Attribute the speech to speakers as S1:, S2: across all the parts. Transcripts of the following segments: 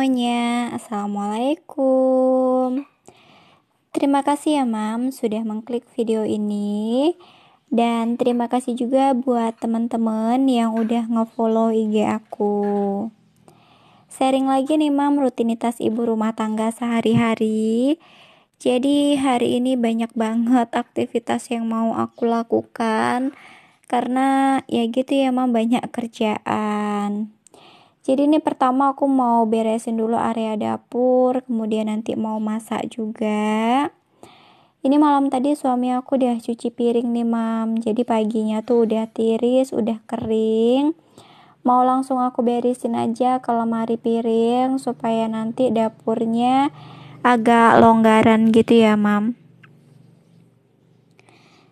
S1: semuanya. Assalamualaikum. Terima kasih ya Mam sudah mengklik video ini. Dan terima kasih juga buat teman-teman yang udah ngefollow IG aku. Sharing lagi nih Mam rutinitas ibu rumah tangga sehari-hari. Jadi hari ini banyak banget aktivitas yang mau aku lakukan karena ya gitu ya Mam banyak kerjaan. Jadi ini pertama aku mau beresin dulu area dapur, kemudian nanti mau masak juga. Ini malam tadi suami aku udah cuci piring nih mam, jadi paginya tuh udah tiris, udah kering. Mau langsung aku beresin aja ke lemari piring supaya nanti dapurnya agak longgaran gitu ya mam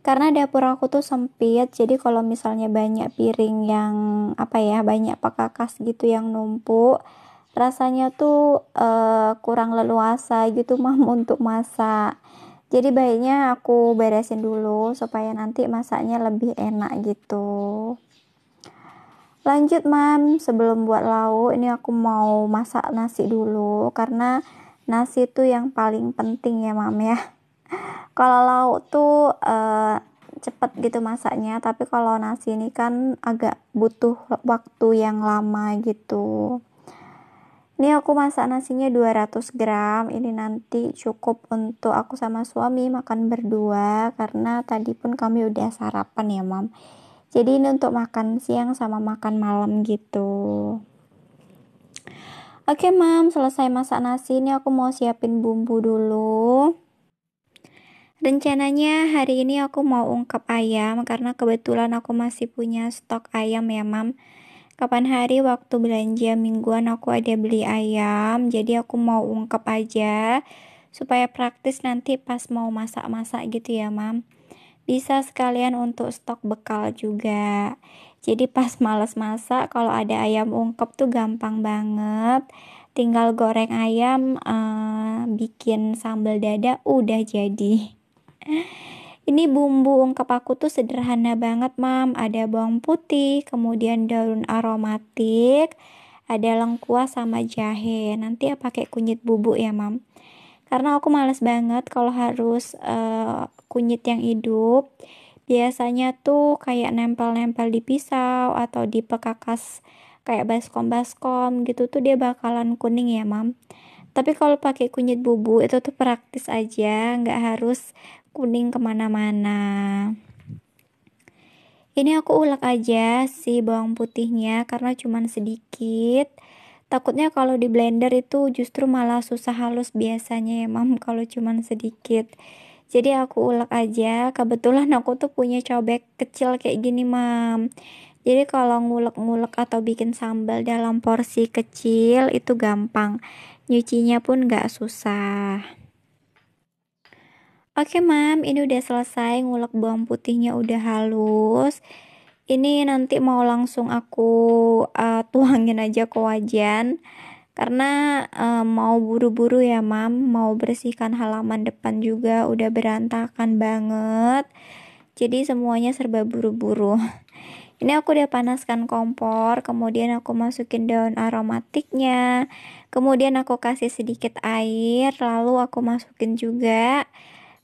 S1: karena dapur aku tuh sempit jadi kalau misalnya banyak piring yang apa ya banyak pekakas gitu yang numpuk rasanya tuh uh, kurang leluasa gitu mah untuk masak jadi baiknya aku beresin dulu supaya nanti masaknya lebih enak gitu lanjut mam sebelum buat lauk ini aku mau masak nasi dulu karena nasi tuh yang paling penting ya mam ya kalau lauk tuh uh, cepet gitu masaknya tapi kalau nasi ini kan agak butuh waktu yang lama gitu ini aku masak nasinya 200 gram ini nanti cukup untuk aku sama suami makan berdua karena tadi pun kami udah sarapan ya mam jadi ini untuk makan siang sama makan malam gitu Oke mam, selesai masak nasi ini aku mau siapin bumbu dulu. Rencananya hari ini aku mau ungkep ayam karena kebetulan aku masih punya stok ayam ya mam. Kapan hari waktu belanja mingguan aku ada beli ayam, jadi aku mau ungkep aja supaya praktis nanti pas mau masak-masak gitu ya mam. Bisa sekalian untuk stok bekal juga. Jadi pas males masak kalau ada ayam ungkep tuh gampang banget tinggal goreng ayam, uh, bikin sambal dada, udah jadi. Ini bumbu ungkep aku tuh sederhana banget, Mam. Ada bawang putih, kemudian daun aromatik, ada lengkuas sama jahe. Nanti ya pakai kunyit bubuk ya, Mam. Karena aku males banget kalau harus uh, kunyit yang hidup. Biasanya tuh kayak nempel-nempel di pisau atau di pekakas kayak baskom-baskom gitu tuh dia bakalan kuning ya, Mam tapi kalau pakai kunyit bubuk itu tuh praktis aja nggak harus kuning kemana-mana. Ini aku ulek aja si bawang putihnya karena cuman sedikit. Takutnya kalau di blender itu justru malah susah halus biasanya ya mam kalau cuman sedikit. Jadi aku ulek aja. Kebetulan aku tuh punya cobek kecil kayak gini mam. Jadi kalau ngulek-ngulek atau bikin sambal dalam porsi kecil itu gampang. Nyucinya pun gak susah. Oke mam, ini udah selesai ngulek bawang putihnya udah halus. Ini nanti mau langsung aku uh, tuangin aja ke wajan karena uh, mau buru-buru ya mam, mau bersihkan halaman depan juga udah berantakan banget. Jadi semuanya serba buru-buru. Ini aku udah panaskan kompor, kemudian aku masukin daun aromatiknya, kemudian aku kasih sedikit air, lalu aku masukin juga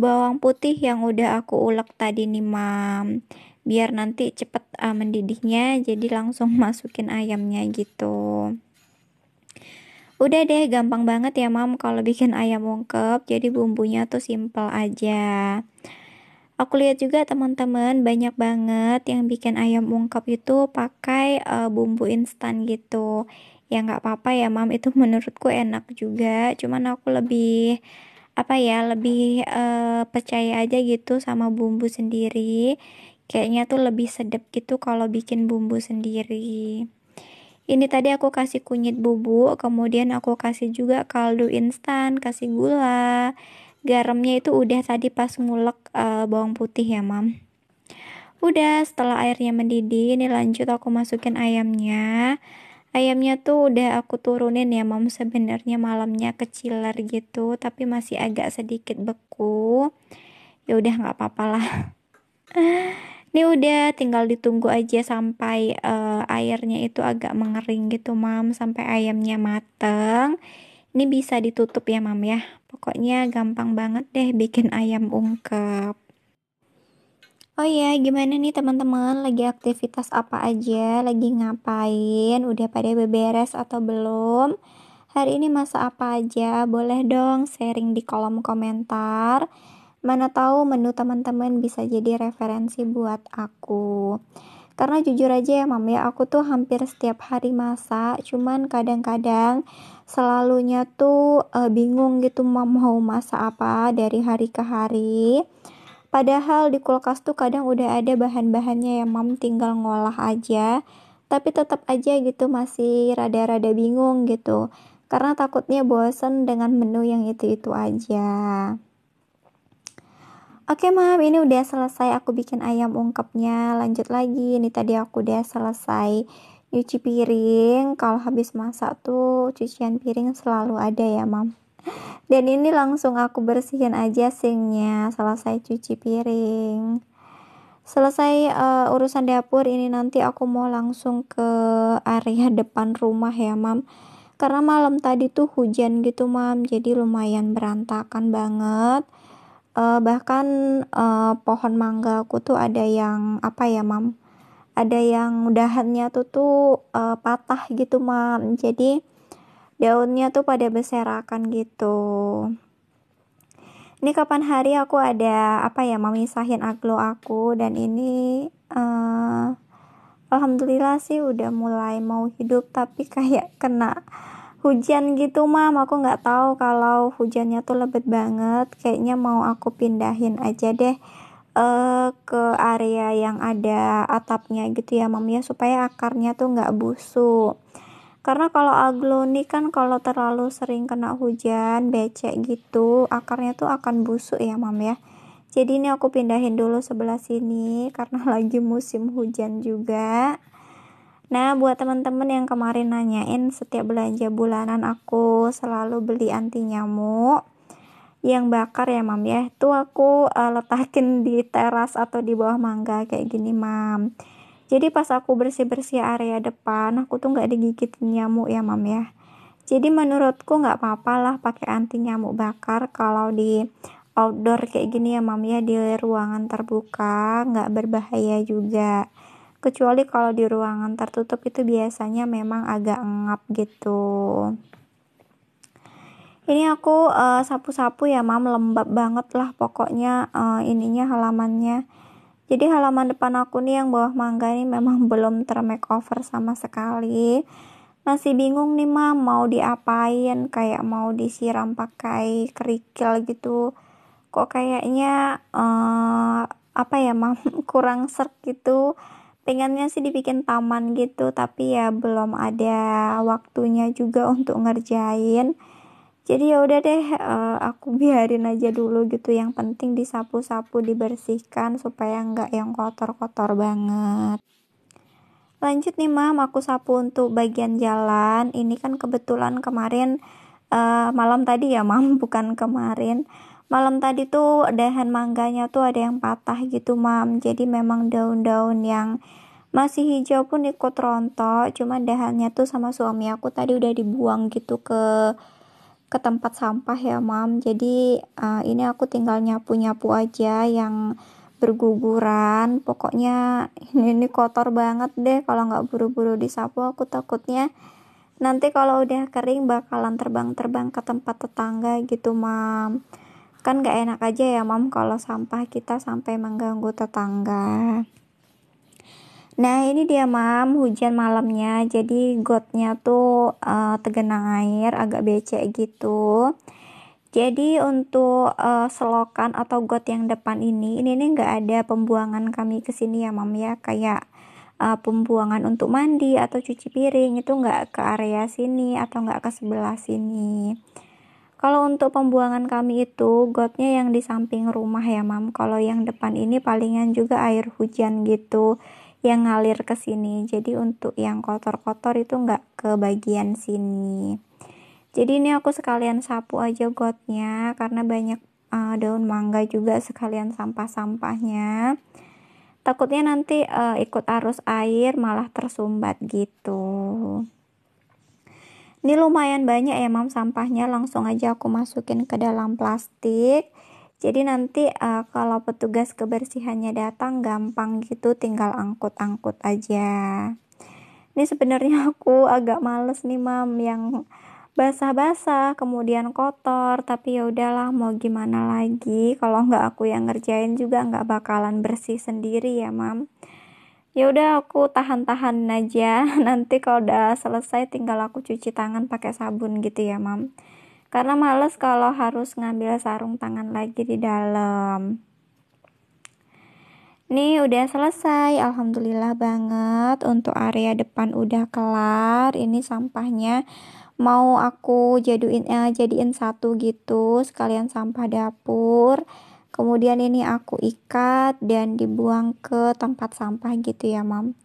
S1: bawang putih yang udah aku ulek tadi nih mam biar nanti cepet uh, mendidihnya jadi langsung masukin ayamnya gitu udah deh gampang banget ya mam kalau bikin ayam ungkep jadi bumbunya tuh simple aja aku lihat juga teman-teman banyak banget yang bikin ayam ungkep itu pakai uh, bumbu instan gitu ya nggak apa-apa ya mam itu menurutku enak juga cuman aku lebih apa ya lebih uh, percaya aja gitu sama bumbu sendiri kayaknya tuh lebih sedap gitu kalau bikin bumbu sendiri ini tadi aku kasih kunyit bubuk kemudian aku kasih juga kaldu instan kasih gula garamnya itu udah tadi pas ngulek uh, bawang putih ya mam udah setelah airnya mendidih ini lanjut aku masukin ayamnya ayamnya tuh udah aku turunin ya mam sebenarnya malamnya keciler gitu tapi masih agak sedikit beku ya udah nggak apa-apa lah ini udah tinggal ditunggu aja sampai uh, airnya itu agak mengering gitu mam sampai ayamnya mateng ini bisa ditutup ya mam ya pokoknya gampang banget deh bikin ayam ungkep Oh iya, gimana nih teman-teman? Lagi aktivitas apa aja? Lagi ngapain? Udah pada beberes atau belum? Hari ini masa apa aja? Boleh dong sharing di kolom komentar. Mana tahu menu teman-teman bisa jadi referensi buat aku. Karena jujur aja ya mam ya, aku tuh hampir setiap hari masak, cuman kadang-kadang selalunya tuh uh, bingung gitu mam mau masak apa dari hari ke hari. Padahal di kulkas tuh kadang udah ada bahan-bahannya yang mam tinggal ngolah aja, tapi tetap aja gitu masih rada-rada bingung gitu. Karena takutnya bosen dengan menu yang itu-itu aja. Oke mam, ini udah selesai aku bikin ayam ungkepnya. Lanjut lagi, ini tadi aku udah selesai nyuci piring. Kalau habis masak tuh cucian piring selalu ada ya mam dan ini langsung aku bersihin aja sinknya selesai cuci piring selesai uh, urusan dapur ini nanti aku mau langsung ke area depan rumah ya mam karena malam tadi tuh hujan gitu mam jadi lumayan berantakan banget uh, bahkan uh, pohon mangga aku tuh ada yang apa ya mam ada yang dahannya tuh tuh uh, patah gitu mam jadi daunnya tuh pada berserakan gitu ini kapan hari aku ada apa ya memisahin sahin aglo aku dan ini uh, alhamdulillah sih udah mulai mau hidup tapi kayak kena hujan gitu mam aku nggak tahu kalau hujannya tuh lebat banget kayaknya mau aku pindahin aja deh uh, ke area yang ada atapnya gitu ya mam ya supaya akarnya tuh nggak busuk karena kalau agloni kan kalau terlalu sering kena hujan becek gitu akarnya tuh akan busuk ya mam ya jadi ini aku pindahin dulu sebelah sini karena lagi musim hujan juga nah buat teman-teman yang kemarin nanyain setiap belanja bulanan aku selalu beli anti nyamuk yang bakar ya mam ya itu aku uh, letakin di teras atau di bawah mangga kayak gini mam jadi pas aku bersih-bersih area depan, aku tuh nggak digigit nyamuk ya mam ya. Jadi menurutku nggak apa-apa lah pakai anti nyamuk bakar kalau di outdoor kayak gini ya mam ya di ruangan terbuka nggak berbahaya juga. Kecuali kalau di ruangan tertutup itu biasanya memang agak ngap gitu ini aku eh, sapu-sapu uh, ya mam lembab banget lah pokoknya uh, ininya halamannya jadi halaman depan aku nih yang bawah mangga ini memang belum ter makeover sama sekali masih bingung nih mah mau diapain kayak mau disiram pakai kerikil gitu kok kayaknya uh, apa ya mah kurang serk gitu pengennya sih dibikin taman gitu tapi ya belum ada waktunya juga untuk ngerjain jadi ya udah deh eh, aku biarin aja dulu gitu yang penting disapu-sapu dibersihkan supaya nggak yang kotor-kotor banget lanjut nih mam aku sapu untuk bagian jalan ini kan kebetulan kemarin uh, malam tadi ya mam bukan kemarin malam tadi tuh dahan mangganya tuh ada yang patah gitu mam jadi memang daun-daun yang masih hijau pun ikut rontok cuma dahannya tuh sama suami aku tadi udah dibuang gitu ke ke tempat sampah ya mam jadi uh, ini aku tinggal nyapu-nyapu aja yang berguguran pokoknya ini, ini kotor banget deh kalau nggak buru-buru disapu aku takutnya nanti kalau udah kering bakalan terbang-terbang ke tempat tetangga gitu mam kan nggak enak aja ya mam kalau sampah kita sampai mengganggu tetangga Nah ini dia mam hujan malamnya jadi gotnya tuh uh, tergenang air agak becek gitu. Jadi untuk uh, selokan atau got yang depan ini ini enggak ada pembuangan kami ke sini ya mam ya kayak uh, pembuangan untuk mandi atau cuci piring itu nggak ke area sini atau nggak ke sebelah sini. Kalau untuk pembuangan kami itu gotnya yang di samping rumah ya mam. Kalau yang depan ini palingan juga air hujan gitu yang ngalir ke sini. Jadi untuk yang kotor-kotor itu nggak ke bagian sini. Jadi ini aku sekalian sapu aja gotnya karena banyak uh, daun mangga juga sekalian sampah-sampahnya. Takutnya nanti uh, ikut arus air malah tersumbat gitu. Ini lumayan banyak ya mam sampahnya langsung aja aku masukin ke dalam plastik jadi nanti uh, kalau petugas kebersihannya datang gampang gitu tinggal angkut-angkut aja. Ini sebenarnya aku agak males nih mam yang basah-basah kemudian kotor tapi ya udahlah mau gimana lagi kalau nggak aku yang ngerjain juga nggak bakalan bersih sendiri ya mam ya udah aku tahan-tahan aja nanti kalau udah selesai tinggal aku cuci tangan pakai sabun gitu ya mam karena males kalau harus ngambil sarung tangan lagi di dalam Nih udah selesai, alhamdulillah banget untuk area depan udah kelar. Ini sampahnya mau aku jaduin eh, jadiin satu gitu, sekalian sampah dapur. Kemudian ini aku ikat dan dibuang ke tempat sampah gitu ya, Mam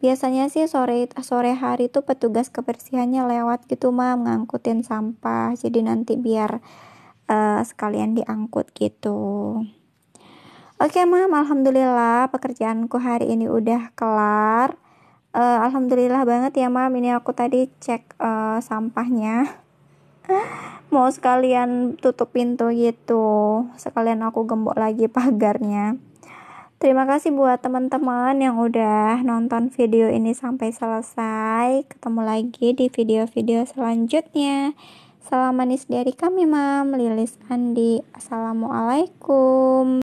S1: biasanya sih sore sore hari tuh petugas kebersihannya lewat gitu mah ngangkutin sampah jadi nanti biar uh, sekalian diangkut gitu oke okay, mam alhamdulillah pekerjaanku hari ini udah kelar uh, alhamdulillah banget ya mam ini aku tadi cek uh, sampahnya mau sekalian tutup pintu gitu sekalian aku gembok lagi pagarnya Terima kasih buat teman-teman yang udah nonton video ini sampai selesai. Ketemu lagi di video-video selanjutnya. Salam manis dari kami, Mam Lilis Andi. Assalamualaikum.